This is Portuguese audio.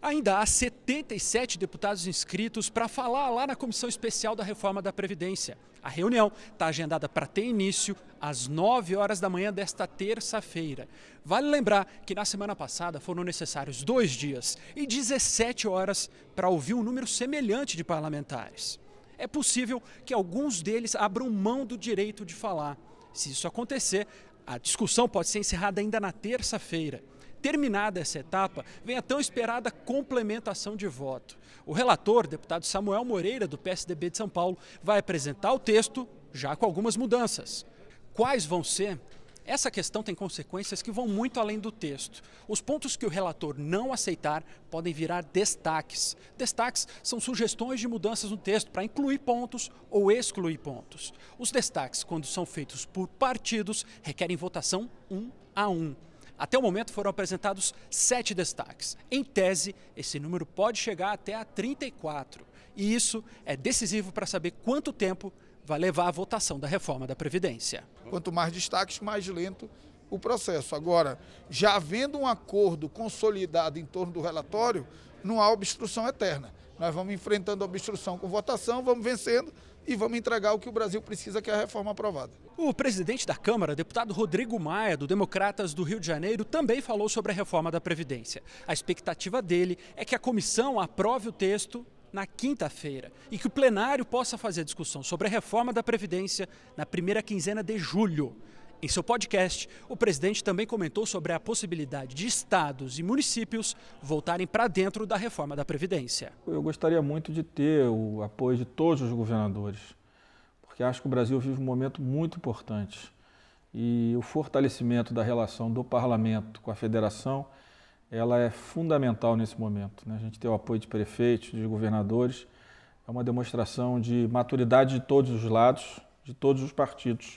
Ainda há 77 deputados inscritos para falar lá na Comissão Especial da Reforma da Previdência. A reunião está agendada para ter início às 9 horas da manhã desta terça-feira. Vale lembrar que na semana passada foram necessários dois dias e 17 horas para ouvir um número semelhante de parlamentares. É possível que alguns deles abram mão do direito de falar. Se isso acontecer, a discussão pode ser encerrada ainda na terça-feira terminada essa etapa, vem a tão esperada complementação de voto. O relator, deputado Samuel Moreira, do PSDB de São Paulo, vai apresentar o texto, já com algumas mudanças. Quais vão ser? Essa questão tem consequências que vão muito além do texto. Os pontos que o relator não aceitar podem virar destaques. Destaques são sugestões de mudanças no texto para incluir pontos ou excluir pontos. Os destaques, quando são feitos por partidos, requerem votação um a um. Até o momento foram apresentados sete destaques. Em tese, esse número pode chegar até a 34. E isso é decisivo para saber quanto tempo vai levar a votação da reforma da Previdência. Quanto mais destaques, mais lento o processo. Agora, já havendo um acordo consolidado em torno do relatório, não há obstrução eterna. Nós vamos enfrentando a obstrução com votação, vamos vencendo, e vamos entregar o que o Brasil precisa, que é a reforma aprovada. O presidente da Câmara, deputado Rodrigo Maia, do Democratas do Rio de Janeiro, também falou sobre a reforma da Previdência. A expectativa dele é que a comissão aprove o texto na quinta-feira e que o plenário possa fazer discussão sobre a reforma da Previdência na primeira quinzena de julho. Em seu podcast, o presidente também comentou sobre a possibilidade de estados e municípios voltarem para dentro da reforma da Previdência. Eu gostaria muito de ter o apoio de todos os governadores, porque acho que o Brasil vive um momento muito importante. E o fortalecimento da relação do parlamento com a federação ela é fundamental nesse momento. Né? A gente ter o apoio de prefeitos, de governadores, é uma demonstração de maturidade de todos os lados, de todos os partidos.